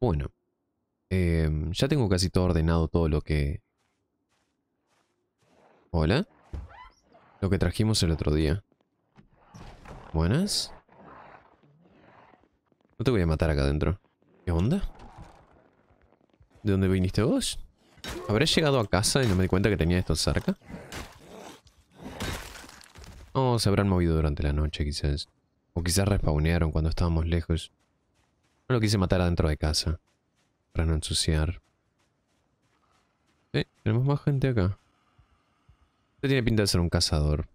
Bueno. Em, ya tengo casi todo ordenado, todo lo que... Hola. Lo que trajimos el otro día. Buenas. No te voy a matar acá adentro. ¿Qué onda? ¿De dónde viniste vos? ¿Habré llegado a casa y no me di cuenta que tenía esto cerca? O oh, se habrán movido durante la noche, quizás. O quizás respawnearon cuando estábamos lejos. No lo quise matar adentro de casa. Para no ensuciar. Eh, tenemos más gente acá. Este tiene pinta de ser un cazador.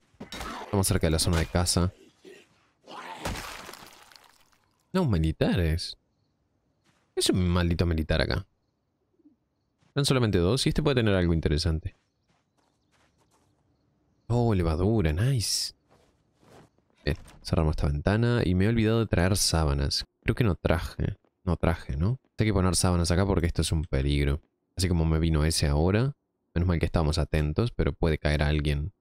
Estamos cerca de la zona de casa. No, militares. Es un maldito militar acá. Son solamente dos y este puede tener algo interesante. Oh, levadura, nice. Bien, cerramos esta ventana y me he olvidado de traer sábanas. Creo que no traje. No traje, ¿no? Hay que poner sábanas acá porque esto es un peligro. Así como me vino ese ahora. Menos mal que estamos atentos, pero puede caer alguien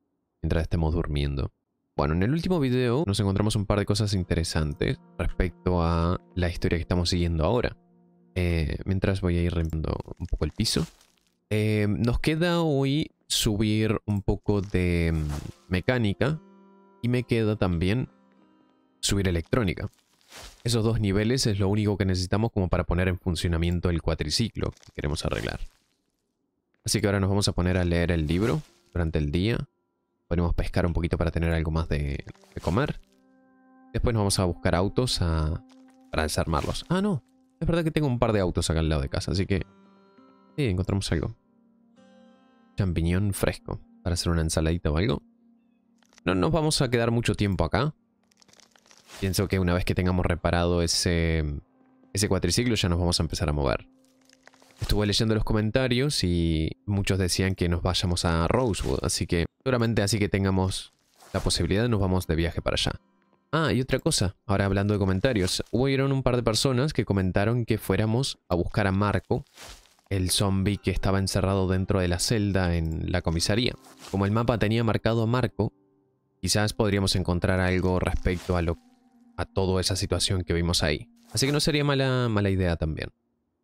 mientras estemos durmiendo. Bueno, en el último video nos encontramos un par de cosas interesantes respecto a la historia que estamos siguiendo ahora. Eh, mientras voy a ir limpiando un poco el piso. Eh, nos queda hoy subir un poco de mm, mecánica y me queda también subir electrónica. Esos dos niveles es lo único que necesitamos como para poner en funcionamiento el cuatriciclo que queremos arreglar. Así que ahora nos vamos a poner a leer el libro durante el día. Podemos pescar un poquito para tener algo más de, comer. Después nos vamos a buscar autos para desarmarlos. Ah, no. Es verdad que tengo un par de autos acá al lado de casa, así que... Sí, encontramos algo. Champiñón fresco para hacer una ensaladita o algo. No nos vamos a quedar mucho tiempo acá. Pienso que una vez que tengamos reparado ese, ese cuatriciclo ya nos vamos a empezar a mover. Estuve leyendo los comentarios y muchos decían que nos vayamos a Rosewood, así que seguramente así que tengamos la posibilidad nos vamos de viaje para allá. Ah, y otra cosa, ahora hablando de comentarios, Hubo un par de personas que comentaron que fuéramos a buscar a Marco, el zombie que estaba encerrado dentro de la celda en la comisaría. Como el mapa tenía marcado a Marco, quizás podríamos encontrar algo respecto a lo que a toda esa situación que vimos ahí. Así que no sería mala, mala idea también,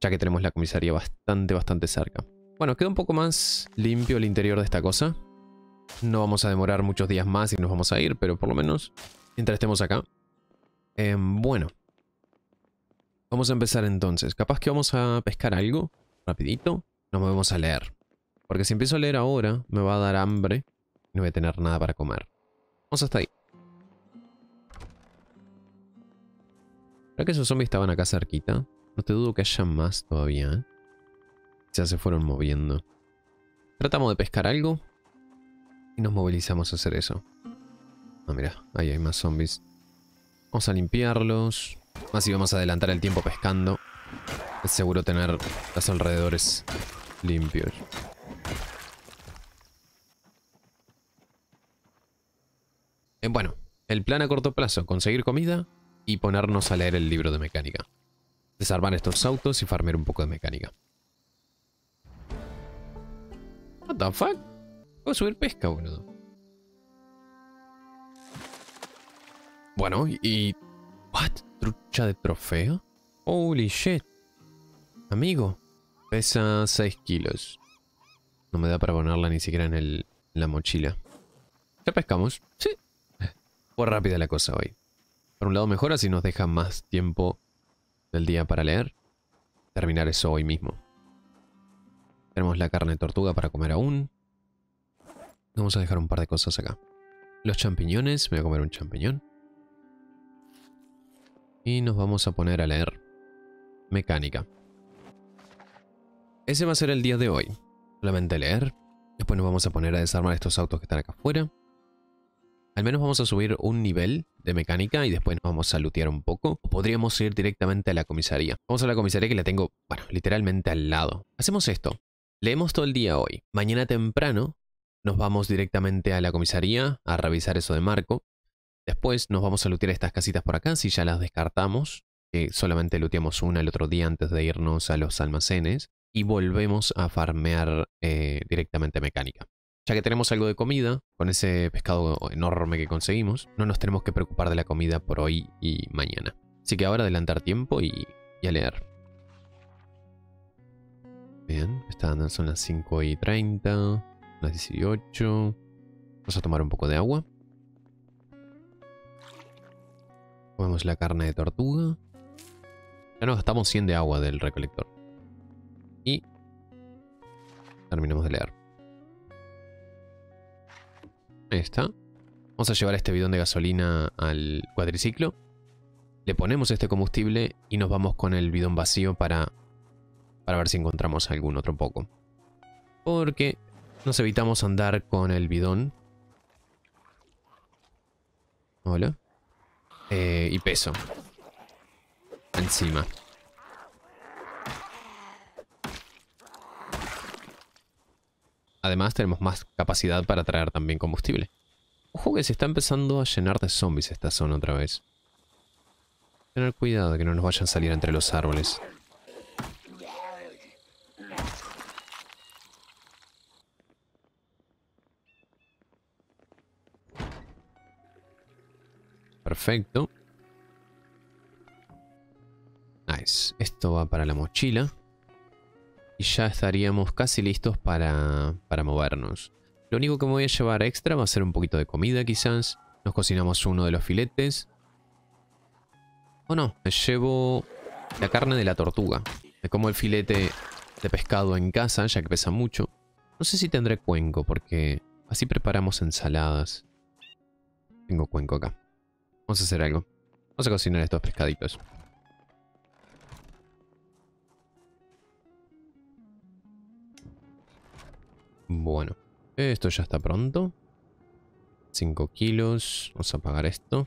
ya que tenemos la comisaría bastante, bastante cerca. Bueno, queda un poco más limpio el interior de esta cosa. No vamos a demorar muchos días más y nos vamos a ir, pero por lo menos mientras estemos acá. Em, bueno. Vamos a empezar entonces. Capaz que vamos a pescar algo, rapidito. Nos movemos a leer. Porque si empiezo a leer ahora, me va a dar hambre y no voy a tener nada para comer. Vamos hasta ahí. ¿Será que esos zombies estaban acá cerquita? No te dudo que haya más todavía, ¿eh? Ya se fueron moviendo. Tratamos de pescar algo. Y nos movilizamos a hacer eso. Ah, mira, ahí hay más zombies. Vamos a limpiarlos. Así vamos a adelantar el tiempo pescando. Es seguro tener los alrededores limpios. Eh, bueno, el plan a corto plazo, conseguir comida, y ponernos a leer el libro de mecánica. Desarmar estos autos y farmear un poco de mecánica. What the fuck? subir pesca, boludo. Bueno, y... What? ¿Trucha de trofeo? Holy shit. Amigo, pesa 6 kilos. No me da para ponerla ni siquiera en, el, en la mochila. ¿Ya pescamos? Sí. Fue rápida la cosa hoy. Por un lado mejora si nos deja más tiempo del día para leer. Terminar eso hoy mismo. Tenemos la carne de tortuga para comer aún. Vamos a dejar un par de cosas acá. Los champiñones, me voy a comer un champiñón. Y nos vamos a poner a leer mecánica. Ese va a ser el día de hoy. Solamente leer. Después nos vamos a poner a desarmar estos autos que están acá afuera. Al menos vamos a subir un nivel de mecánica y después nos vamos a lootear un poco. O podríamos ir directamente a la comisaría. Vamos a la comisaría que la tengo, bueno, literalmente al lado. Hacemos esto. Leemos todo el día hoy. Mañana temprano nos vamos directamente a la comisaría a revisar eso de Marco. Después nos vamos a lootear estas casitas por acá, si ya las descartamos, que solamente luteamos una el otro día antes de irnos a los almacenes, y volvemos a farmear eh, directamente mecánica. Ya que tenemos algo de comida, con ese pescado enorme que conseguimos, no nos tenemos que preocupar de la comida por hoy y mañana. Así que ahora adelantar tiempo y, a leer. Bien, están son las 5 y 30, las 18. Vamos a tomar un poco de agua. Comemos la carne de tortuga. Ya nos gastamos 100 de agua del recolector. Y terminamos de leer. Ahí está. Vamos a llevar este bidón de gasolina al cuadriciclo. Le ponemos este combustible y nos vamos con el bidón vacío para, para ver si encontramos algún otro poco. Porque nos evitamos andar con el bidón. Hola. Eh, y peso. Encima. Además tenemos más capacidad para traer también combustible. Ojo que se está empezando a llenar de zombies esta zona otra vez. Tener cuidado de que no nos vayan a salir entre los árboles. Perfecto. Nice. Esto va para la mochila y ya estaríamos casi listos para, movernos. Lo único que me voy a llevar extra va a ser un poquito de comida quizás. Nos cocinamos uno de los filetes. O no, me llevo la carne de la tortuga. Me como el filete de pescado en casa, ya que pesa mucho. No sé si tendré cuenco, porque así preparamos ensaladas. Tengo cuenco acá. Vamos a hacer algo. Vamos a cocinar estos pescaditos. Bueno, esto ya está pronto. 5 kilos. Vamos a pagar esto.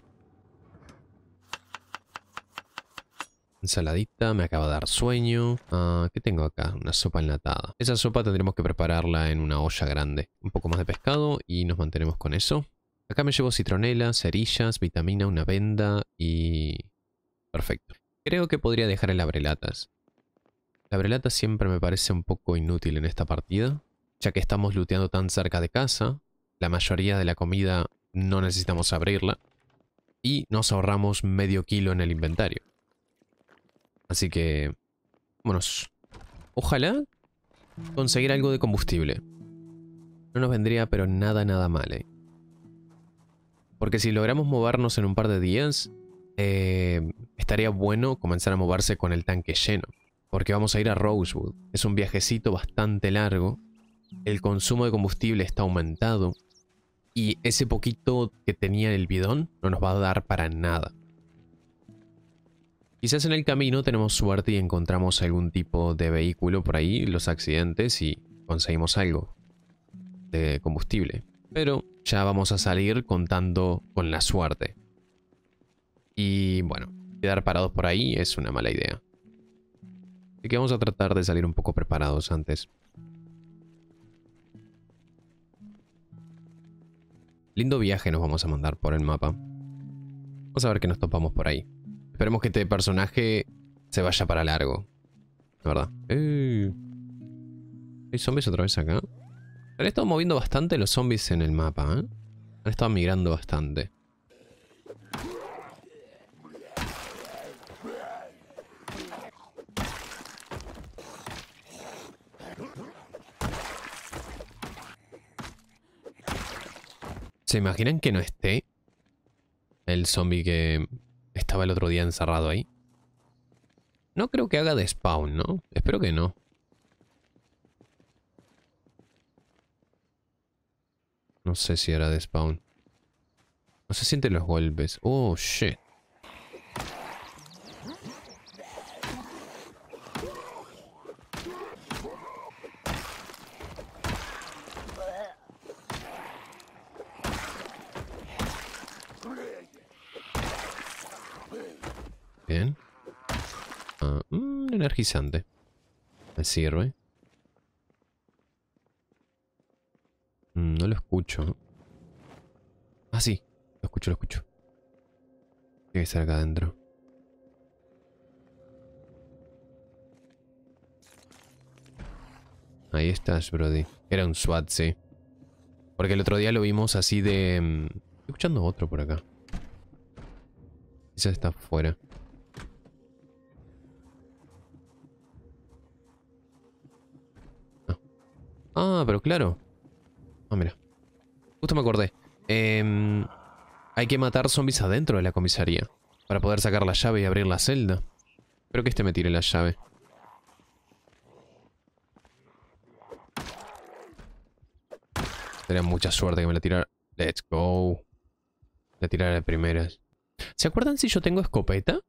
Ensaladita, me acaba de dar sueño. Ah, ¿Qué tengo acá? Una sopa enlatada. Esa sopa tendremos que prepararla en una olla grande. Un poco más de pescado y nos mantenemos con eso. Acá me llevo citronela, cerillas, vitamina, una venda y... Perfecto. Creo que podría dejar el abrelatas. El abrelatas siempre me parece un poco inútil en esta partida ya que estamos looteando tan cerca de casa, la mayoría de la comida no necesitamos abrirla y nos ahorramos medio kilo en el inventario. Así que, vámonos. Ojalá conseguir algo de combustible. No nos vendría pero nada nada mal. Eh. Porque si logramos movernos en un par de días, eh, estaría bueno comenzar a moverse con el tanque lleno. Porque vamos a ir a Rosewood. Es un viajecito bastante largo el consumo de combustible está aumentado y ese poquito que tenía el bidón no nos va a dar para nada. Quizás en el camino tenemos suerte y encontramos algún tipo de vehículo por ahí, los accidentes y conseguimos algo de combustible. Pero ya vamos a salir contando con la suerte. Y bueno, quedar parados por ahí es una mala idea. Así que vamos a tratar de salir un poco preparados antes. Lindo viaje nos vamos a mandar por el mapa. Vamos a ver qué nos topamos por ahí. Esperemos que este personaje se vaya para largo. La verdad. Eh. Hay zombies otra vez acá. Han estado moviendo bastante los zombies en el mapa, ¿eh? Han estado migrando bastante. ¿Se imaginan que no esté el zombie que estaba el otro día encerrado ahí? No creo que haga de spawn, ¿no? Espero que no. No sé si era de spawn. No se sienten los golpes. Oh, shit. Me sirve. Mm, no lo escucho. Ah, sí. Lo escucho, lo escucho. Tiene que estar acá adentro. Ahí estás, Brody. Era un SWAT, sí. Porque el otro día lo vimos así de... Estoy mm, escuchando otro por acá. Quizás está afuera. Ah, pero claro. Ah, mira. Justo me acordé. Em, hay que matar zombies adentro de la comisaría. Para poder sacar la llave y abrir la celda. Espero que este me tire la llave. Sería mucha suerte que me la tirara. Let's go. La tirara de primeras. ¿Se acuerdan si yo tengo escopeta?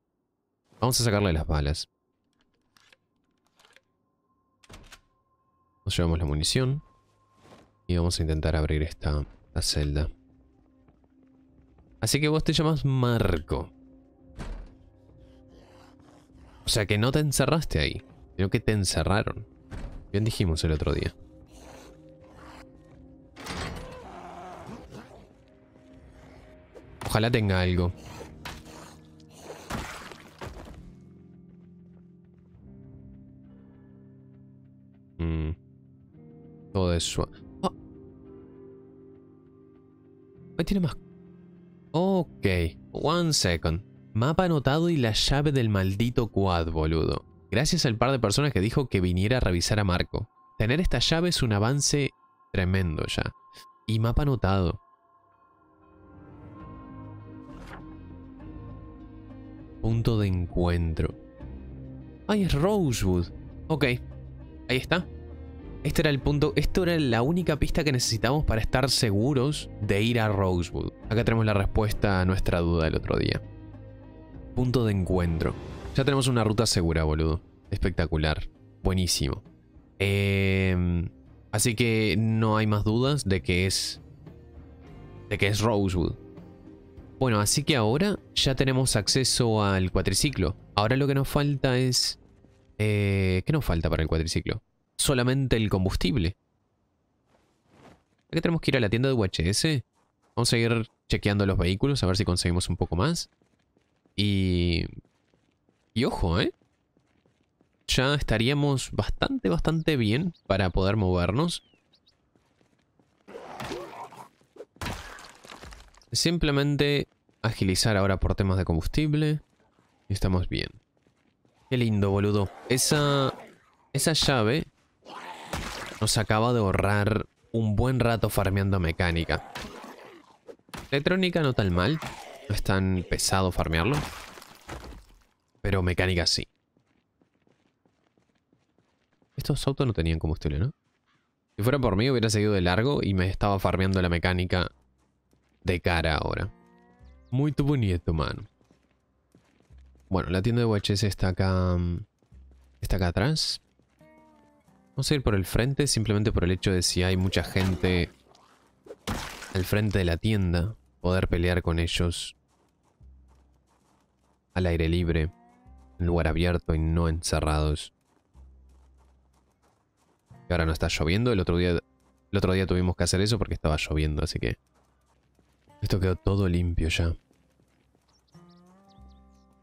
Vamos a sacarle las balas. Nos llevamos la munición. Y vamos a intentar abrir esta, celda. Así que vos te llamas Marco. O sea que no te encerraste ahí, sino que te encerraron. Bien dijimos el otro día. Ojalá tenga algo. Mmm... Todo eso. Ahí tiene más... Ok. One second. Mapa anotado y la llave del maldito quad, boludo. Gracias al par de personas que dijo que viniera a revisar a Marco. Tener esta llave es un avance tremendo ya. Y mapa anotado. Punto de encuentro. Ay, es Rosewood. Ok. Ahí está. Este era el punto, esto era la única pista que necesitamos para estar seguros de ir a Rosewood. Acá tenemos la respuesta a nuestra duda del otro día. Punto de encuentro. Ya tenemos una ruta segura, boludo. Espectacular. Buenísimo. Em, así que no hay más dudas de que es... De que es Rosewood. Bueno, así que ahora ya tenemos acceso al cuatriciclo. Ahora lo que nos falta es... Eh, ¿Qué nos falta para el cuatriciclo? solamente el combustible. Aquí tenemos que ir a la tienda de UHS. Vamos a ir chequeando los vehículos a ver si conseguimos un poco más. Y... Y ojo, ¿eh? Ya estaríamos bastante, bastante bien para poder movernos. Simplemente agilizar ahora por temas de combustible. Y Estamos bien. Qué lindo, boludo. Esa... Esa llave nos acaba de ahorrar un buen rato farmeando mecánica. Electrónica no tan mal, no es tan pesado farmearlo, pero mecánica sí. Estos autos no tenían combustible, ¿no? Si fuera por mí hubiera seguido de largo y me estaba farmeando la mecánica de cara ahora. Muy bonito, man. Bueno, la tienda de UHS está acá... Mm, está acá atrás. Vamos a ir por el frente simplemente por el hecho de si hay mucha gente al frente de la tienda, poder pelear con ellos al aire libre, en lugar abierto y no encerrados. Y ahora no está lloviendo, el otro día el otro día tuvimos que hacer eso porque estaba lloviendo, así que esto quedó todo limpio ya.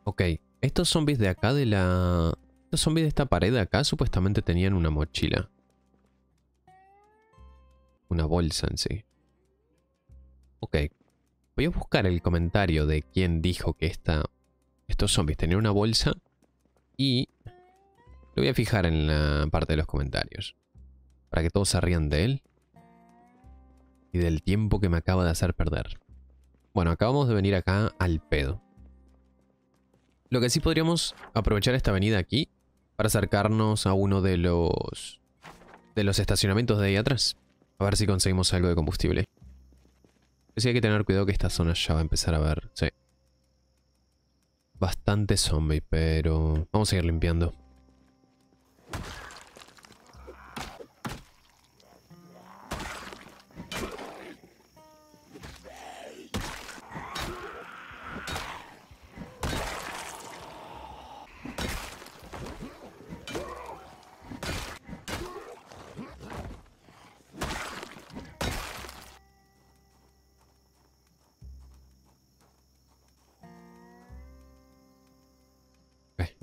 Ok, estos zombies de acá de la los zombies de esta pared acá supuestamente tenían una mochila. Una bolsa en sí. Ok. Voy a buscar el comentario de quién dijo que esta, estos zombies tenían una bolsa. Y lo voy a fijar en la parte de los comentarios. Para que todos se rían de él. Y del tiempo que me acaba de hacer perder. Bueno, acabamos de venir acá al pedo. Lo que sí podríamos aprovechar esta avenida aquí para acercarnos a uno de los, de los estacionamientos de ahí atrás. A ver si conseguimos algo de combustible. Sí hay que tener cuidado que esta zona ya va a empezar a ver. Sí. Bastante zombie, pero... Vamos a seguir limpiando.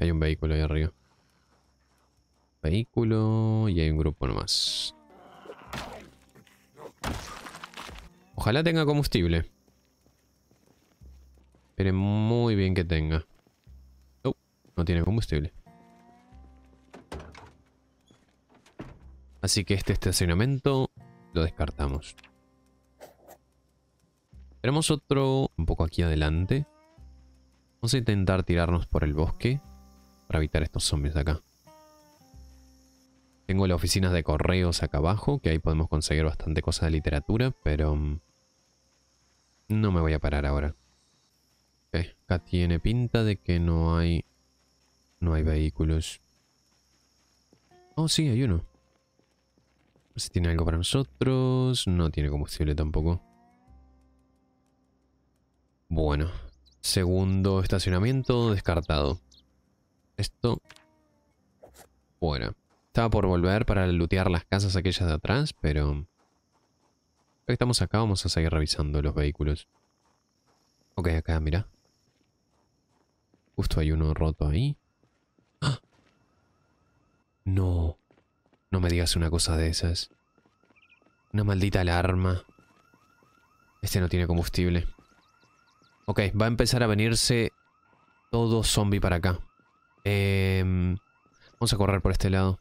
Hay un vehículo ahí arriba. Vehículo y hay un grupo nomás. Ojalá tenga combustible. Pero muy bien que tenga. Oh, no tiene combustible. Así que este estacionamiento lo descartamos. Tenemos otro un poco aquí adelante. Vamos a intentar tirarnos por el bosque para evitar estos zombies de acá. Tengo las oficinas de correos acá abajo, que ahí podemos conseguir bastante cosas de literatura, pero... Mm, no me voy a parar ahora. Eh, acá tiene pinta de que no hay... No hay vehículos. Oh, sí, hay uno. Si tiene algo para nosotros... No tiene combustible tampoco. Bueno. Segundo estacionamiento descartado. Esto. Bueno. Estaba por volver para lootear las casas aquellas de atrás, pero... estamos acá, vamos a seguir revisando los vehículos. Ok, acá, mira. Justo hay uno roto ahí. ¡Ah! No. No me digas una cosa de esas. Una maldita alarma. Este no tiene combustible. Ok, va a empezar a venirse todo zombie para acá. Em, vamos a correr por este lado.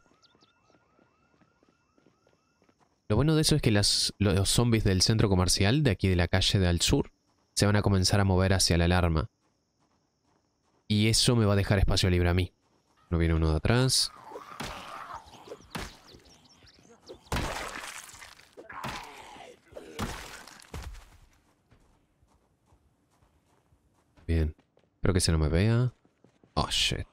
Lo bueno de eso es que los zombies del centro comercial, de aquí de la calle de al sur, se van a comenzar a mover hacia la alarma. Y eso me va a dejar espacio libre a mí. No viene uno de atrás. Bien. Espero que se no me vea. Oh, shit.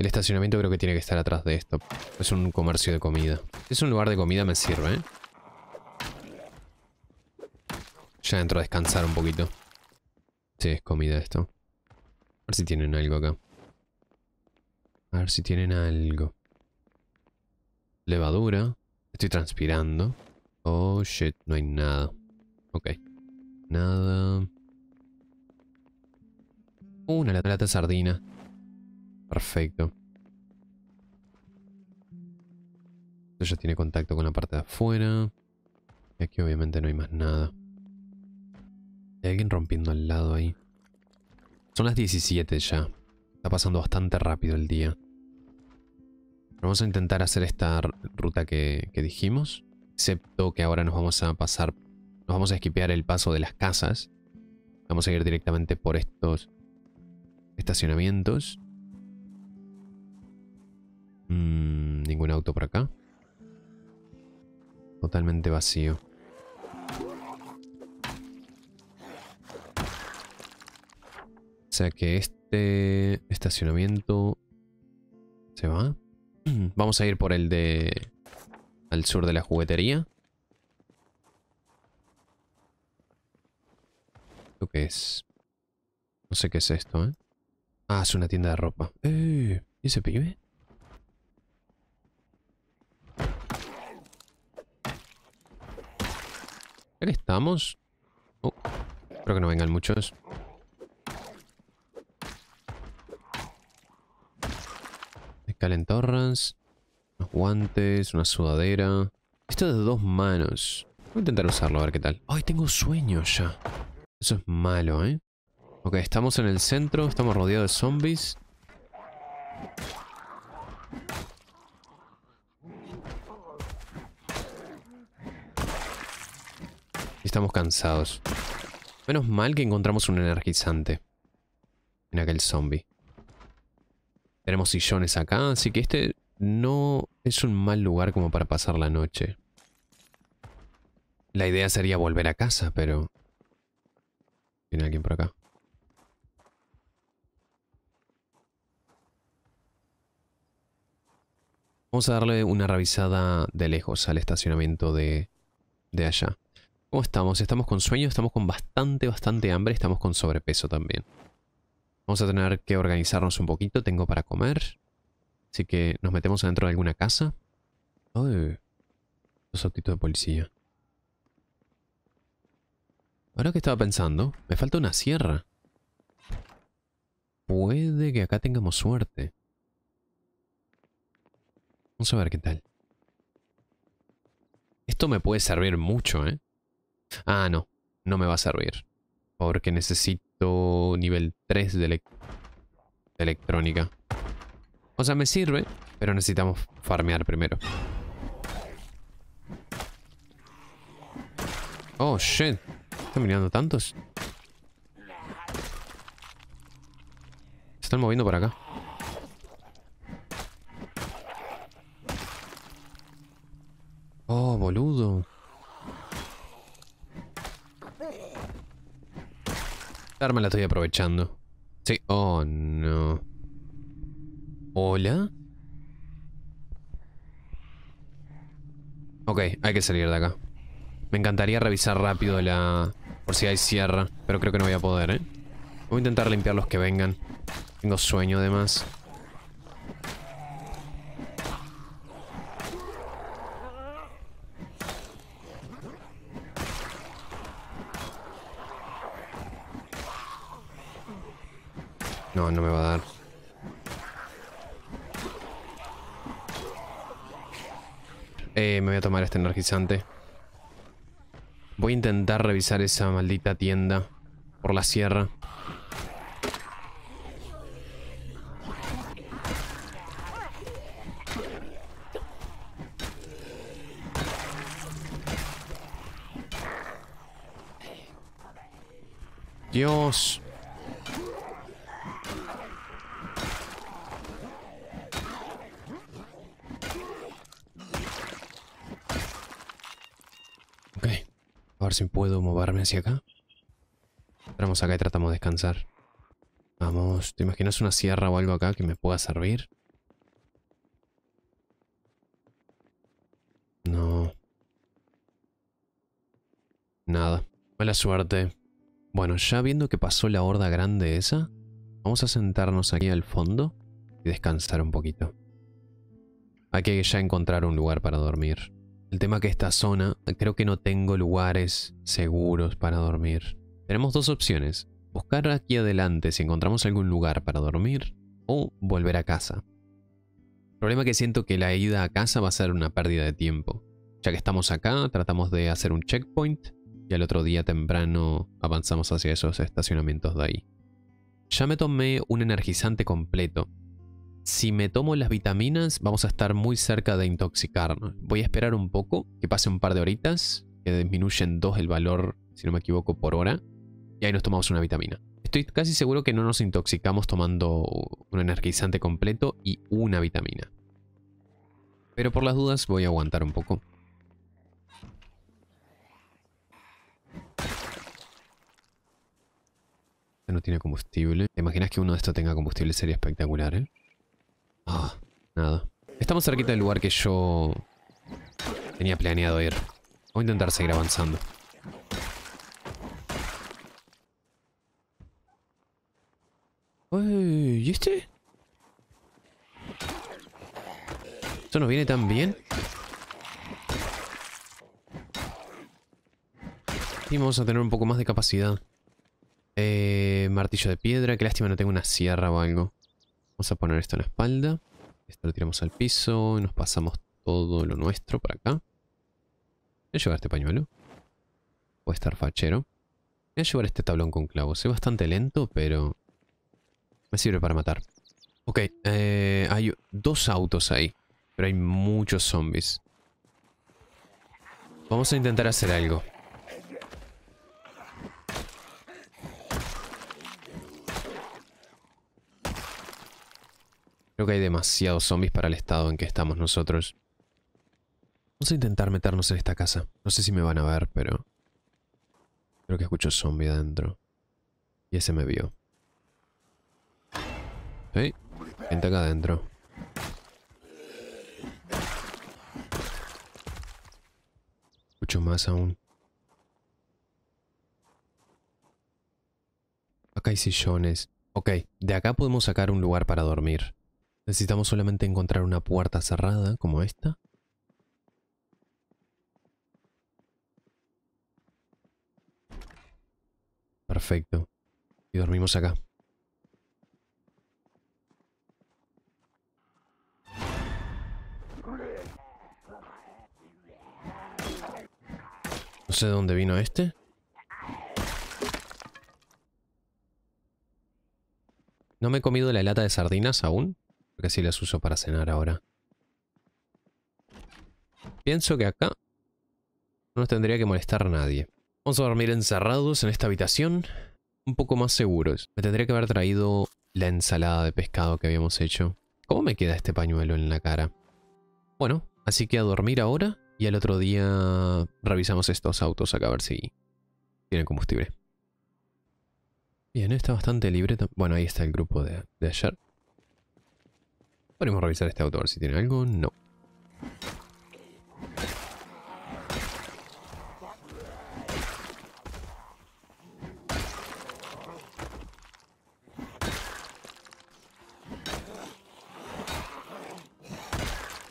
El estacionamiento creo que tiene que estar atrás de esto. Es un comercio de comida. Es un lugar de comida, me sirve, ¿eh? Ya entro a descansar un poquito. Sí, es comida esto. A ver si tienen algo acá. A ver si tienen algo. Levadura. Estoy transpirando. Oh, shit. No hay nada. Ok. Nada. Una lata de sardina. Perfecto. Esto ya tiene contacto con la parte de afuera. Y aquí obviamente no hay más nada. Hay alguien rompiendo al lado ahí. Son las 17 ya. Está pasando bastante rápido el día. Vamos a intentar hacer esta ruta que, dijimos. Excepto que ahora nos vamos a pasar... Nos vamos a esquipear el paso de las casas. Vamos a ir directamente por estos estacionamientos. Mm, ningún auto por acá. Totalmente vacío. O sea que este estacionamiento se va. Vamos a ir por el de... Al sur de la juguetería. ¿Esto qué es? No sé qué es esto, ¿eh? Ah, es una tienda de ropa. ¿Y ¡Eh! ese pibe? Aquí estamos. Oh, espero que no vengan muchos. torres Unos guantes, una sudadera. Esto de dos manos. Voy a intentar usarlo, a ver qué tal. ¡Ay, tengo sueño ya! Eso es malo, ¿eh? Ok, estamos en el centro. Estamos rodeados de zombies. Estamos cansados. Menos mal que encontramos un energizante. En aquel zombie. Tenemos sillones acá, así que este no es un mal lugar como para pasar la noche. La idea sería volver a casa, pero... Tiene alguien por acá. Vamos a darle una revisada de lejos al estacionamiento de, de allá. ¿Cómo estamos? Estamos con sueño, estamos con bastante, bastante hambre, estamos con sobrepeso también. Vamos a tener que organizarnos un poquito, tengo para comer. Así que nos metemos adentro de alguna casa. Uy, los autitos de policía. Ahora que estaba pensando, me falta una sierra. Puede que acá tengamos suerte. Vamos a ver qué tal. Esto me puede servir mucho, ¿eh? Ah, no. No me va a servir. Porque necesito nivel 3 de, electrónica. O sea, me sirve, pero necesitamos farmear primero. Oh, shit. ¿Están mirando tantos? Se están moviendo por acá. Oh, boludo. arma la estoy aprovechando. Sí. Oh, no. ¿Hola? Ok, hay que salir de acá. Me encantaría revisar rápido la... Por si hay sierra. Pero creo que no voy a poder, ¿eh? Voy a intentar limpiar los que vengan. Tengo sueño, además. No, no me va a dar. Eh, me voy a tomar este energizante. Voy a intentar revisar esa maldita tienda por la sierra. Dios. si puedo moverme hacia acá. Entramos acá y tratamos de descansar. Vamos, ¿te imaginas una sierra o algo acá que me pueda servir? No. Nada. Buena suerte. Bueno, ya viendo que pasó la horda grande esa, vamos a sentarnos aquí al fondo y descansar un poquito. Hay que ya encontrar un lugar para dormir. El tema que esta zona, creo que no tengo lugares seguros para dormir. Tenemos dos opciones. Buscar aquí adelante si encontramos algún lugar para dormir o volver a casa. El problema que siento que la ida a casa va a ser una pérdida de tiempo. Ya que estamos acá, tratamos de hacer un checkpoint y al otro día temprano avanzamos hacia esos estacionamientos de ahí. Ya me tomé un energizante completo, si me tomo las vitaminas vamos a estar muy cerca de intoxicarnos. Voy a esperar un poco, que pase un par de horitas, que disminuyen dos el valor, si no me equivoco, por hora, y ahí nos tomamos una vitamina. Estoy casi seguro que no nos intoxicamos tomando un energizante completo y una vitamina. Pero por las dudas voy a aguantar un poco. Este no tiene combustible. ¿Te imaginas que uno de estos tenga combustible? Sería espectacular, ¿eh? Ah, nada. Estamos cerquita del lugar que yo tenía planeado ir. Voy a intentar seguir avanzando. Uy, ¿Y este? ¿Esto nos viene tan bien? Y vamos a tener un poco más de capacidad. Eh, martillo de piedra. Qué lástima no tengo una sierra o algo. Vamos a poner esto en la espalda. Esto lo tiramos al piso. Nos pasamos todo lo nuestro para acá. Voy a llevar este pañuelo. Puede estar fachero. Voy a llevar este tablón con clavos. Es bastante lento, pero... Me sirve para matar. Ok, eh, hay dos autos ahí. Pero hay muchos zombies. Vamos a intentar hacer algo. Creo que hay demasiados zombies para el estado en que estamos nosotros. Vamos a intentar meternos en esta casa. No sé si me van a ver, pero... Creo que escucho zombie adentro. Y ese me vio. Sí, gente acá adentro. Escucho más aún. Acá hay sillones. Ok, de acá podemos sacar un lugar para dormir. Necesitamos solamente encontrar una puerta cerrada como esta. Perfecto. Y dormimos acá. No sé de dónde vino este. No me he comido la lata de sardinas aún. Que sí las uso para cenar ahora. Pienso que acá no nos tendría que molestar a nadie. Vamos a dormir encerrados en esta habitación. Un poco más seguros. Me tendría que haber traído la ensalada de pescado que habíamos hecho. ¿Cómo me queda este pañuelo en la cara? Bueno, así que a dormir ahora y al otro día revisamos estos autos acá a ver si tienen combustible. Bien, está bastante libre. Bueno, ahí está el grupo de, de ayer. Podemos revisar este auto a ver si tiene algo. No.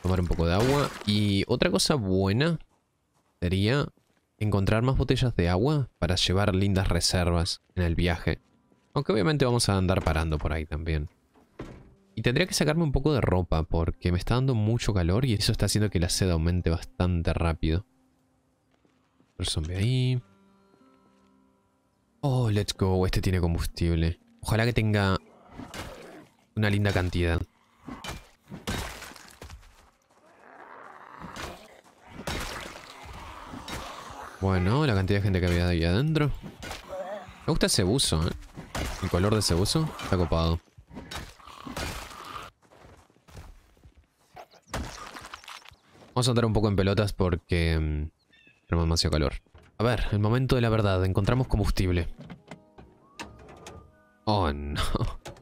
Tomar un poco de agua. Y otra cosa buena sería encontrar más botellas de agua para llevar lindas reservas en el viaje. Aunque obviamente vamos a andar parando por ahí también. Y tendría que sacarme un poco de ropa porque me está dando mucho calor y eso está haciendo que la seda aumente bastante rápido. El zombie ahí. Oh, let's go. Este tiene combustible. Ojalá que tenga una linda cantidad. Bueno, la cantidad de gente que había ahí adentro. Me gusta ese buzo, ¿eh? El color de ese buzo está copado. Vamos a andar un poco en pelotas porque mm, tenemos demasiado calor. A ver, el momento de la verdad. Encontramos combustible. Oh, no.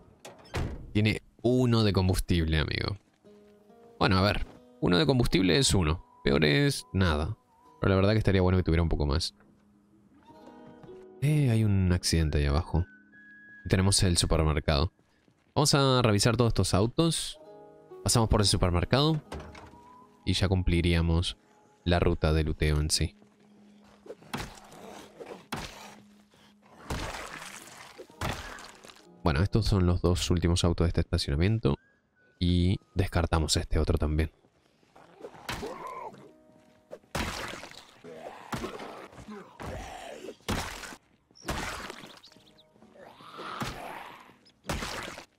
Tiene uno de combustible, amigo. Bueno, a ver. Uno de combustible es uno. Peor es nada. Pero la verdad que estaría bueno que tuviera un poco más. Eh, hay un accidente ahí abajo. Tenemos el supermercado. Vamos a revisar todos estos autos. Pasamos por el supermercado y ya cumpliríamos la ruta de luteo en sí. Bueno, estos son los dos últimos autos de este estacionamiento y descartamos este otro también.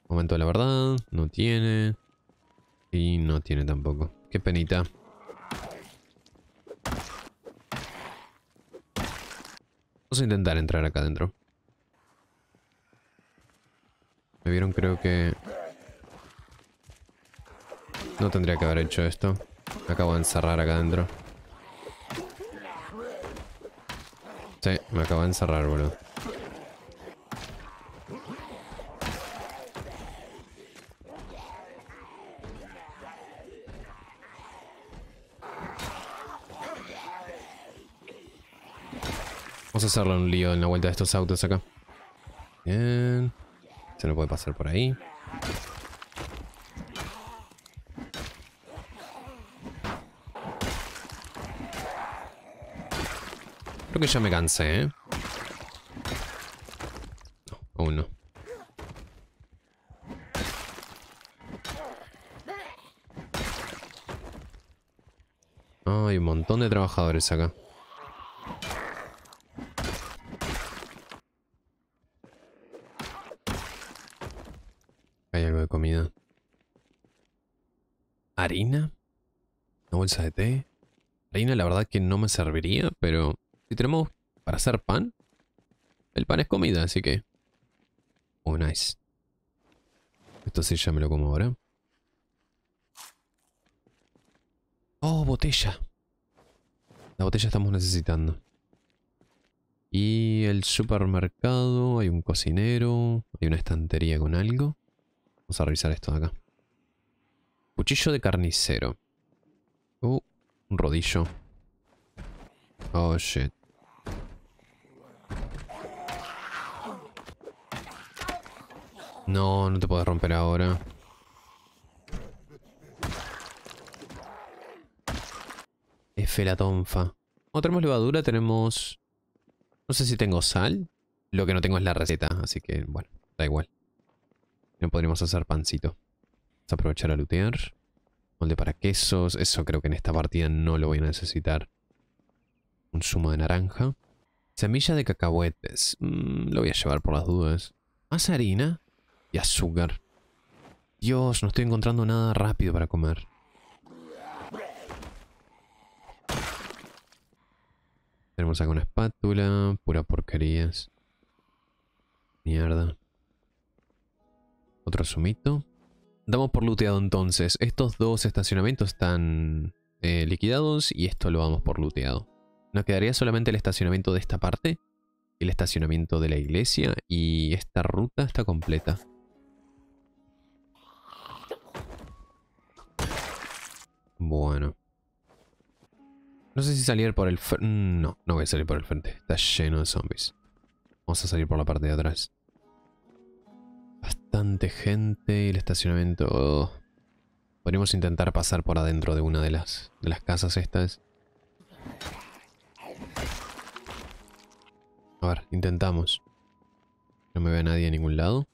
Momento de la verdad, no tiene y no tiene tampoco. Qué penita. Vamos a intentar entrar acá adentro. Me vieron, creo que... No tendría que haber hecho esto. Me acabo de encerrar acá adentro. Sí, me acabo de encerrar, boludo. hacerle un lío en la vuelta de estos autos acá. Bien. Se no puede pasar por ahí. Creo que ya me cansé, ¿eh? No, aún no. hay un montón de trabajadores acá. de té. Reina la verdad que no me serviría, pero si tenemos para hacer pan, el pan es comida, así que... Oh, nice. Esto sí ya me lo como ahora. Oh, botella. La botella estamos necesitando. Y el supermercado, hay un cocinero, hay una estantería con algo. Vamos a revisar esto de acá. Cuchillo de carnicero. Uh, un rodillo. Oh, shit. No, no te puedo romper ahora. F la tonfa. No oh, tenemos levadura, tenemos... No sé si tengo sal. Lo que no tengo es la receta, así que, bueno, da igual. No podríamos hacer pancito. Vamos a aprovechar a lootear. Molde para quesos. Eso creo que en esta partida no lo voy a necesitar. Un zumo de naranja. Semilla de cacahuetes. Mm, lo voy a llevar por las dudas. Más harina y azúcar. Dios, no estoy encontrando nada rápido para comer. Tenemos acá una espátula. Pura porquerías. Mierda. Otro sumito. Damos por looteado entonces. Estos dos estacionamientos están eh, liquidados y esto lo damos por looteado. Nos quedaría solamente el estacionamiento de esta parte, el estacionamiento de la iglesia y esta ruta está completa. Bueno. No sé si salir por el... No, no voy a salir por el frente. Está lleno de zombies. Vamos a salir por la parte de atrás bastante gente. y El estacionamiento... Podríamos intentar pasar por adentro de una de las, las casas estas. A ver, intentamos. No me ve nadie a ningún lado.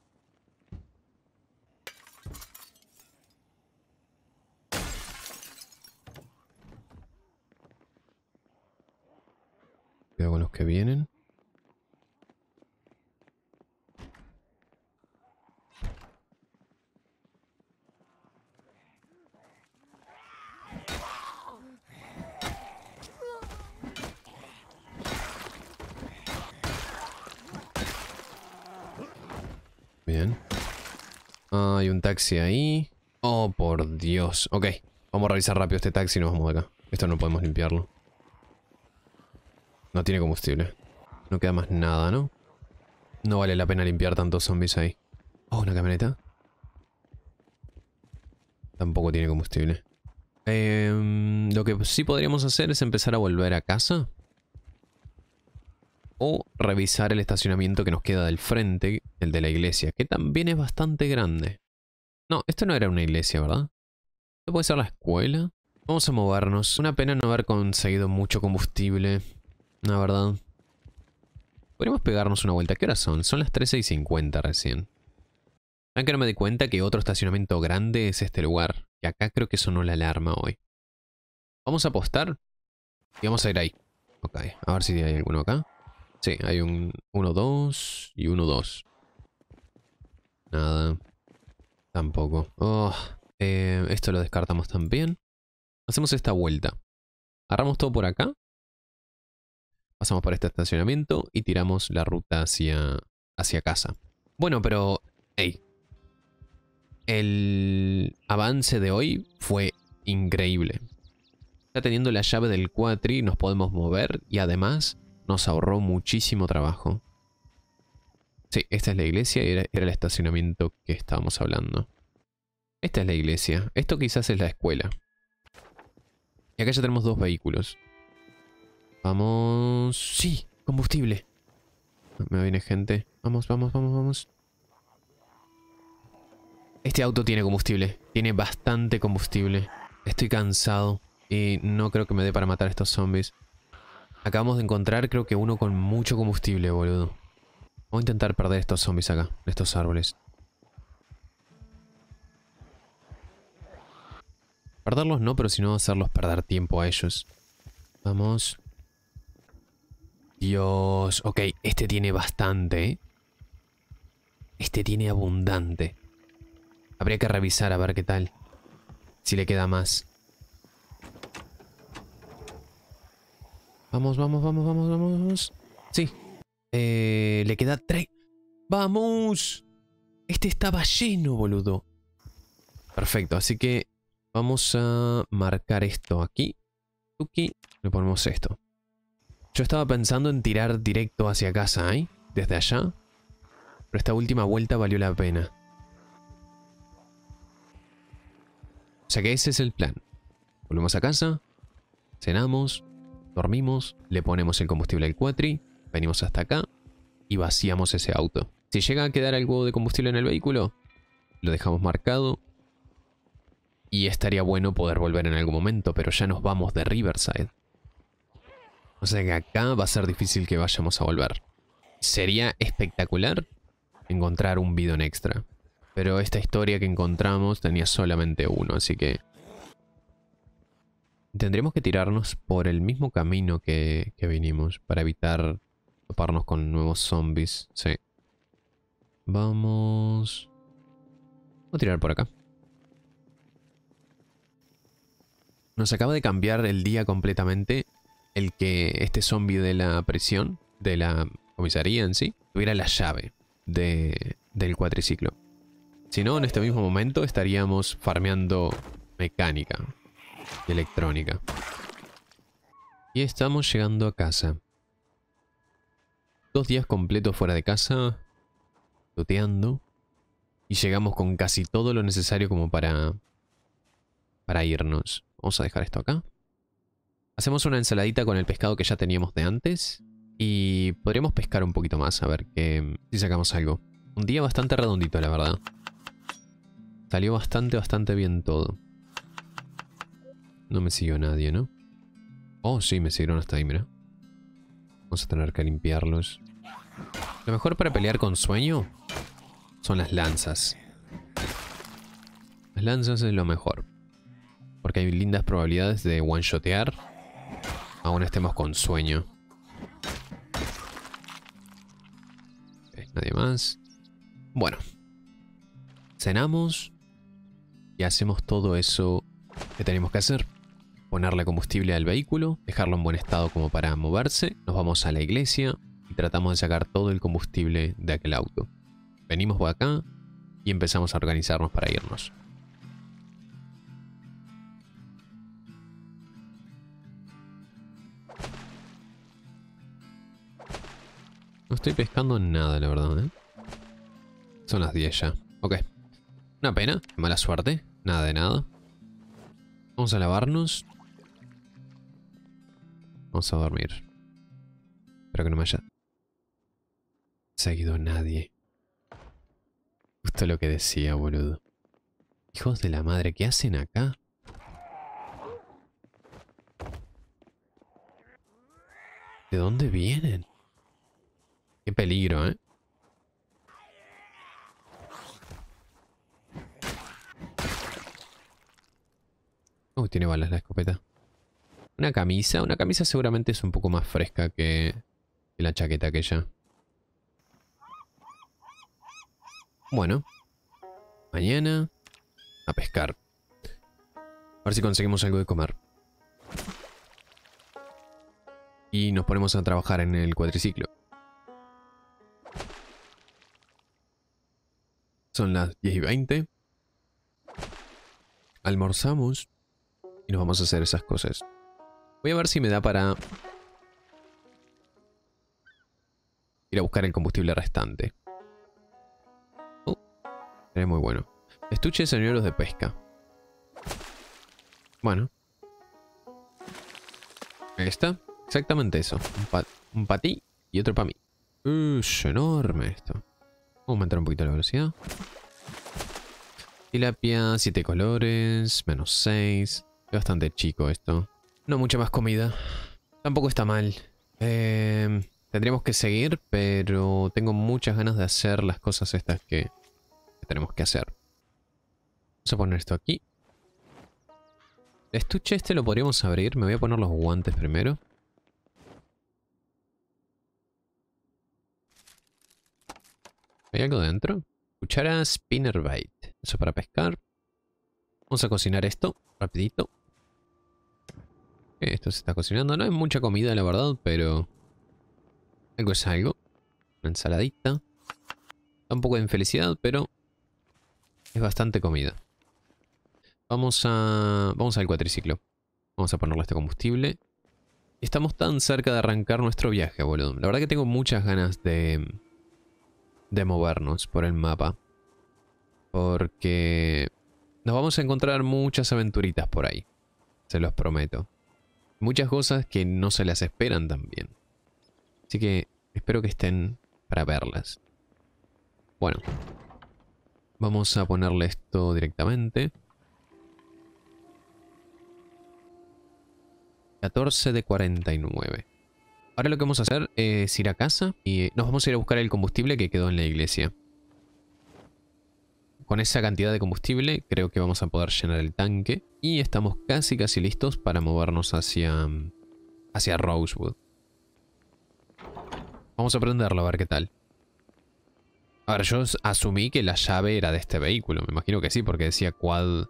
Cuidado con los que vienen. Ah, hay un taxi ahí. Oh, por Dios. Ok. Vamos a revisar rápido este taxi y nos vamos de acá. Esto no podemos limpiarlo. No tiene combustible. No queda más nada, ¿no? No vale la pena limpiar tantos zombies ahí. Oh, una camioneta. Tampoco tiene combustible. Em, lo que sí podríamos hacer es empezar a volver a casa o revisar el estacionamiento que nos queda del frente, el de la iglesia, que también es bastante grande. No, esto no era una iglesia, ¿verdad? ¿Esto puede ser la escuela? Vamos a movernos. Una pena no haber conseguido mucho combustible, la verdad. Podríamos pegarnos una vuelta. ¿Qué hora son? Son las 13 y 50 recién. Aunque no me di cuenta que otro estacionamiento grande es este lugar. Y acá creo que sonó la alarma hoy. Vamos a apostar. Y vamos a ir ahí. Ok, a ver si hay alguno acá. Sí, hay un 1-2 y 1-2. Nada. Tampoco. Oh, eh, esto lo descartamos también. Hacemos esta vuelta. Agarramos todo por acá. Pasamos por este estacionamiento y tiramos la ruta hacia, hacia casa. Bueno, pero... Ey! El avance de hoy fue increíble. Ya teniendo la llave del cuatri nos podemos mover y además nos ahorró muchísimo trabajo. Sí, esta es la iglesia y era, el estacionamiento que estábamos hablando. Esta es la iglesia. Esto quizás es la escuela. Y acá ya tenemos dos vehículos. Vamos... ¡Sí! Combustible. Me viene gente. Vamos, vamos, vamos, vamos. Este auto tiene combustible. Tiene bastante combustible. Estoy cansado. Y no creo que me dé para matar a estos zombies. Acabamos de encontrar creo que uno con mucho combustible, boludo. Voy a intentar perder estos zombies acá, estos árboles. Perderlos no, pero si no, hacerlos perder tiempo a ellos. Vamos. Dios. Ok, este tiene bastante, ¿eh? Este tiene abundante. Habría que revisar a ver qué tal. Si le queda más. Vamos, vamos, vamos, vamos, vamos. Sí. Eh, le queda tres. ¡Vamos! Este estaba lleno, boludo. Perfecto, así que vamos a marcar esto aquí. Tuki, le ponemos esto. Yo estaba pensando en tirar directo hacia casa, ¿eh? Desde allá. Pero esta última vuelta valió la pena. O sea que ese es el plan. Volvemos a casa. Cenamos dormimos, le ponemos el combustible al cuatri, venimos hasta acá y vaciamos ese auto. Si llega a quedar algo de combustible en el vehículo, lo dejamos marcado y estaría bueno poder volver en algún momento, pero ya nos vamos de Riverside. O sea que acá va a ser difícil que vayamos a volver. Sería espectacular encontrar un bidón extra. Pero esta historia que encontramos tenía solamente uno, así que tendremos que tirarnos por el mismo camino que, vinimos para evitar toparnos con nuevos zombies. Sí. Vamos... a tirar por acá. Nos acaba de cambiar el día completamente el que este zombie de la prisión, de la comisaría en sí, tuviera la llave del cuatriciclo. Si no, en este mismo momento estaríamos farmeando mecánica y electrónica. Y estamos llegando a casa. Dos días completos fuera de casa, tuteando, y llegamos con casi todo lo necesario como para, para irnos. Vamos a dejar esto acá. Hacemos una ensaladita con el pescado que ya teníamos de antes. Y podremos pescar un poquito más, a ver que, si sacamos algo. Un día bastante redondito, la verdad. Salió bastante, bastante bien todo. No me siguió nadie, ¿no? Oh, sí, me siguieron hasta ahí, mira. Vamos a tener que limpiarlos. Lo mejor para pelear con sueño son las lanzas. Las lanzas es lo mejor. Porque hay lindas probabilidades de one-shotear. Aún estemos con sueño. nadie más. Bueno. Cenamos. Y hacemos todo eso que tenemos que hacer ponerle combustible al vehículo, dejarlo en buen estado como para moverse, nos vamos a la iglesia y tratamos de sacar todo el combustible de aquel auto. Venimos por acá y empezamos a organizarnos para irnos. No estoy pescando nada, la verdad, ¿eh? Son las 10 ya. Ok. Una pena, mala suerte, nada de nada. Vamos a lavarnos a dormir. Espero que no me haya seguido nadie. Justo lo que decía, boludo. Hijos de la madre, ¿qué hacen acá? ¿De dónde vienen? Qué peligro, ¿eh? Uh, tiene balas la escopeta. Una camisa. Una camisa seguramente es un poco más fresca que, la chaqueta aquella. Bueno. Mañana. A pescar. A ver si conseguimos algo de comer. Y nos ponemos a trabajar en el cuatriciclo. Son las 10 y 20. Almorzamos y nos vamos a hacer esas cosas. Voy a ver si me da para... Ir a buscar el combustible restante. Uh, es muy bueno. de señuelos de pesca. Bueno. Ahí está. Exactamente eso. Un para ti y otro para mí. Uy, enorme esto. Vamos a aumentar un poquito la velocidad. Tilapia, siete colores, menos 6. Es bastante chico esto. No mucha más comida. Tampoco está mal. Em, tendríamos que seguir, pero tengo muchas ganas de hacer las cosas estas que, tenemos que hacer. Vamos a poner esto aquí. El estuche este lo podríamos abrir. Me voy a poner los guantes primero. ¿Hay algo dentro? Cuchara Spinnerbait. Eso para pescar. Vamos a cocinar esto rapidito. Esto se está cocinando. No es mucha comida, la verdad, pero... Algo es algo. Una ensaladita. tampoco un poco de infelicidad, pero... Es bastante comida. Vamos a... Vamos al cuatriciclo. Vamos a ponerle este combustible. Estamos tan cerca de arrancar nuestro viaje, boludo. La verdad que tengo muchas ganas de... De movernos por el mapa. Porque... Nos vamos a encontrar muchas aventuritas por ahí. Se los prometo muchas cosas que no se las esperan también. Así que espero que estén para verlas. Bueno. Vamos a ponerle esto directamente. 14 de 49. Ahora lo que vamos a hacer es ir a casa y eh, nos vamos a ir a buscar el combustible que quedó en la iglesia con esa cantidad de combustible creo que vamos a poder llenar el tanque. Y estamos casi casi listos para movernos hacia, mm, hacia Rosewood. Vamos a prenderlo a ver qué tal. A ver, yo asumí que la llave era de este vehículo. Me imagino que sí, porque decía quad...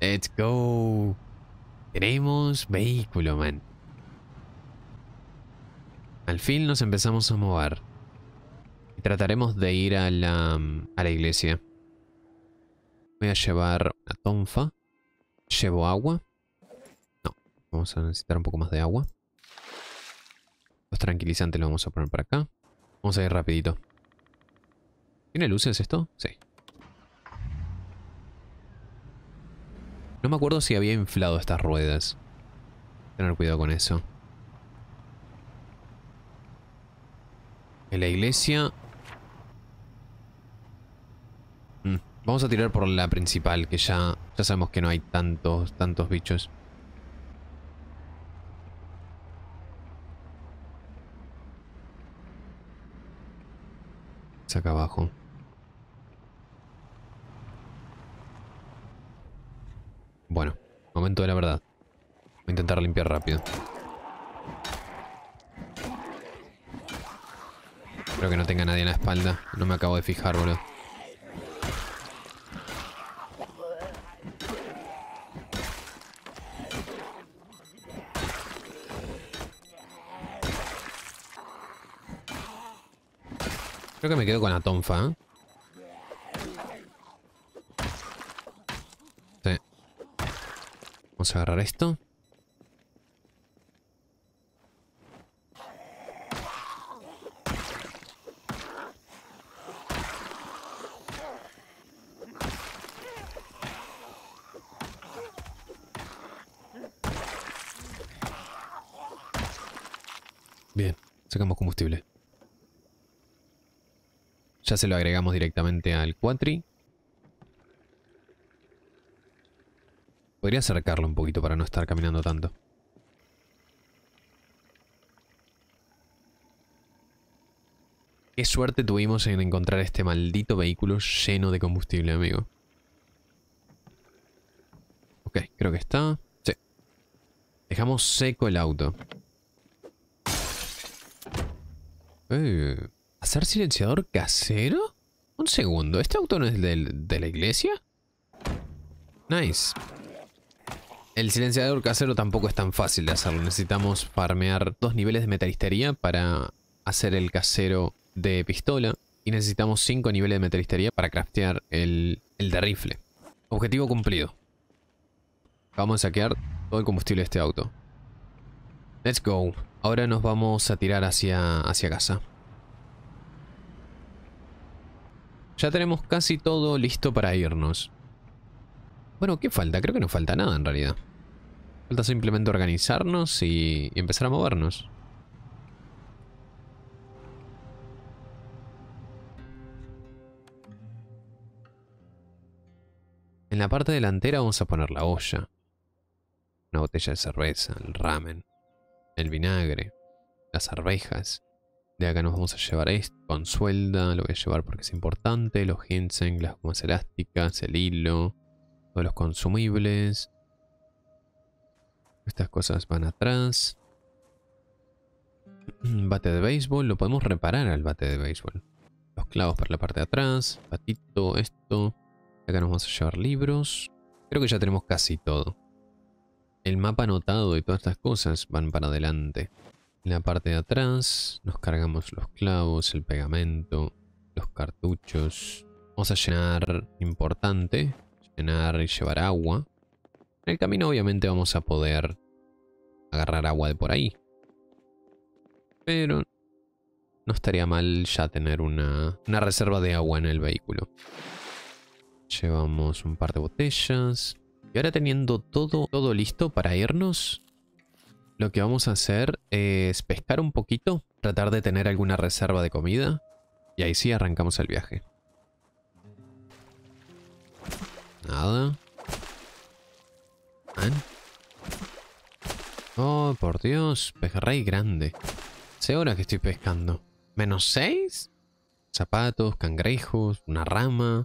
Let's go. Tenemos vehículo, man. Al fin nos empezamos a mover. Trataremos de ir a la, a la iglesia. Voy a llevar una tonfa. Llevo agua. No, vamos a necesitar un poco más de agua. Los tranquilizantes los vamos a poner para acá. Vamos a ir rapidito. ¿Tiene luces esto? Sí. No me acuerdo si había inflado estas ruedas. Tener cuidado con eso. En la iglesia Vamos a tirar por la principal, que ya, ya sabemos que no hay tantos, tantos bichos. Es acá abajo. Bueno, momento de la verdad. Voy a intentar limpiar rápido. Espero que no tenga nadie en la espalda. No me acabo de fijar, boludo. que me quedo con la tonfa, ¿eh? Vamos a agarrar esto. Ya se lo agregamos directamente al Quatri. Podría acercarlo un poquito para no estar caminando tanto. Qué suerte tuvimos en encontrar este maldito vehículo lleno de combustible, amigo. Ok, creo que está. Sí. Dejamos seco el auto. Eh... ¿Hacer silenciador casero? Un segundo, ¿este auto no es del, de la iglesia? Nice. El silenciador casero tampoco es tan fácil de hacerlo. Necesitamos farmear dos niveles de metalistería para hacer el casero de pistola. Y necesitamos cinco niveles de metalistería para craftear el, de rifle. Objetivo cumplido. Vamos a saquear todo el combustible de este auto. Let's go. Ahora nos vamos a tirar hacia, hacia casa. Ya tenemos casi todo listo para irnos. Bueno, ¿qué falta? Creo que no falta nada en realidad. Falta simplemente organizarnos y, empezar a movernos. En la parte delantera vamos a poner la olla. Una botella de cerveza, el ramen, el vinagre, las arvejas, de acá nos vamos a llevar esto con suelda, lo voy a llevar porque es importante, los ginseng, las gomas elásticas, el hilo, todos los consumibles. Estas cosas van atrás. Bate de béisbol, lo podemos reparar al bate de béisbol. Los clavos para la parte de atrás, patito, esto. acá nos vamos a llevar libros. Creo que ya tenemos casi todo. El mapa anotado y todas estas cosas van para adelante. En la parte de atrás nos cargamos los clavos, el pegamento, los cartuchos. Vamos a llenar, importante, llenar y llevar agua. En el camino obviamente vamos a poder agarrar agua de por ahí. Pero no estaría mal ya tener una, una reserva de agua en el vehículo. Llevamos un par de botellas. Y ahora teniendo todo, todo listo para irnos, lo que vamos a hacer es pescar un poquito, tratar de tener alguna reserva de comida y ahí sí arrancamos el viaje. Nada. Oh, por Dios, pejerrey grande. Hace horas que estoy pescando. ¿Menos seis? Zapatos, cangrejos, una rama.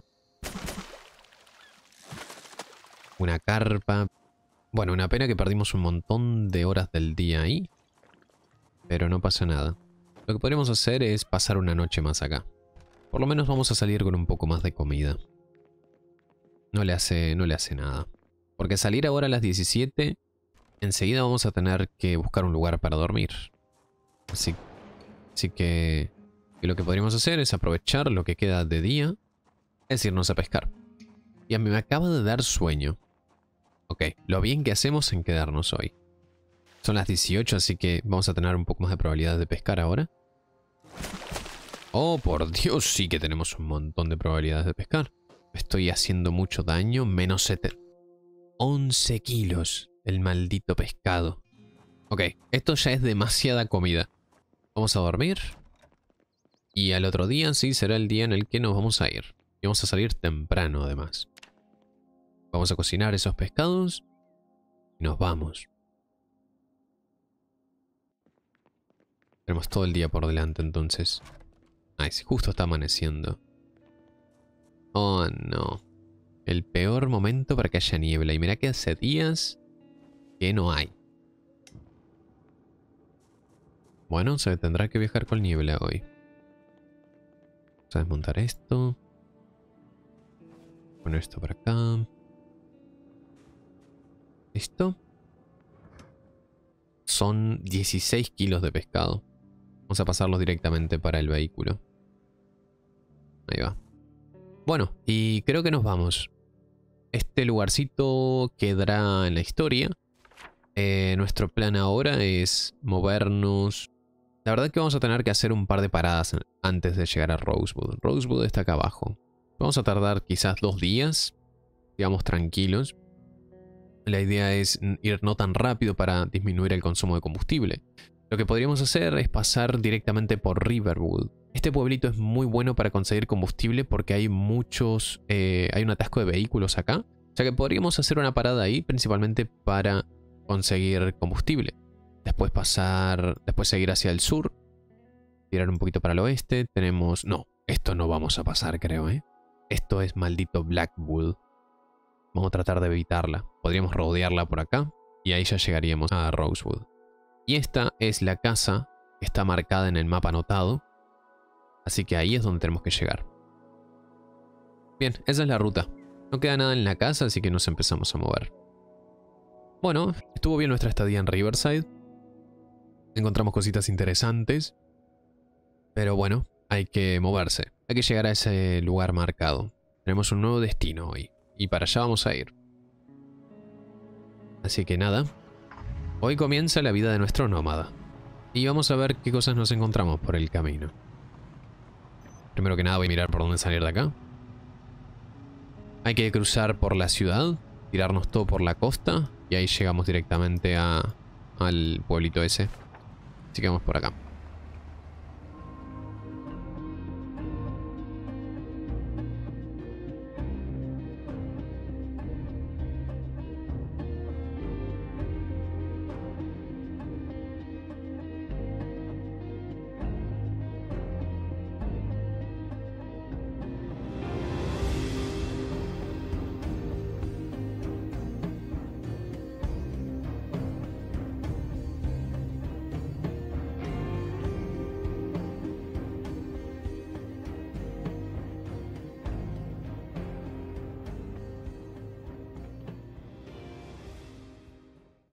Una carpa, bueno, una pena que perdimos un montón de horas del día ahí. Pero no pasa nada. Lo que podríamos hacer es pasar una noche más acá. Por lo menos vamos a salir con un poco más de comida. No le hace, no le hace nada. Porque salir ahora a las 17, enseguida vamos a tener que buscar un lugar para dormir. Así, así que, que lo que podríamos hacer es aprovechar lo que queda de día, es irnos a pescar. Y a mí me acaba de dar sueño. Ok, lo bien que hacemos en quedarnos hoy. Son las 18, así que vamos a tener un poco más de probabilidades de pescar ahora. Oh, por Dios, sí que tenemos un montón de probabilidades de pescar. Estoy haciendo mucho daño, menos 7. 11 kilos, el maldito pescado. Ok, esto ya es demasiada comida. Vamos a dormir. Y al otro día sí será el día en el que nos vamos a ir. Y vamos a salir temprano además. Vamos a cocinar esos pescados y nos vamos. Tenemos todo el día por delante entonces. si justo está amaneciendo. Oh no. El peor momento para que haya niebla. Y mira que hace días que no hay. Bueno, se tendrá que viajar con niebla hoy. Vamos a desmontar esto. Poner esto para acá. Esto Son 16 kilos de pescado. Vamos a pasarlos directamente para el vehículo. Ahí va. Bueno, y creo que nos vamos. Este lugarcito quedará en la historia. Eh, nuestro plan ahora es movernos. La verdad que vamos a tener que hacer un par de paradas antes de llegar a Rosewood. Rosewood está acá abajo. Vamos a tardar quizás dos días. Digamos tranquilos. La idea es ir no tan rápido para disminuir el consumo de combustible. Lo que podríamos hacer es pasar directamente por Riverwood. Este pueblito es muy bueno para conseguir combustible porque hay muchos, eh, hay un atasco de vehículos acá. O sea que podríamos hacer una parada ahí principalmente para conseguir combustible. Después pasar, después seguir hacia el sur. Tirar un poquito para el oeste. Tenemos, no, esto no vamos a pasar creo, ¿eh? Esto es maldito Blackwood. Vamos a tratar de evitarla. Podríamos rodearla por acá y ahí ya llegaríamos a Rosewood. Y esta es la casa que está marcada en el mapa anotado, así que ahí es donde tenemos que llegar. Bien, esa es la ruta. No queda nada en la casa, así que nos empezamos a mover. Bueno, estuvo bien nuestra estadía en Riverside. Encontramos cositas interesantes. Pero bueno, hay que moverse. Hay que llegar a ese lugar marcado. Tenemos un nuevo destino hoy. Y para allá vamos a ir. Así que nada, hoy comienza la vida de nuestro nómada. Y vamos a ver qué cosas nos encontramos por el camino. Primero que nada voy a mirar por dónde salir de acá. Hay que cruzar por la ciudad, tirarnos todo por la costa y ahí llegamos directamente al pueblito ese. Así que vamos por acá.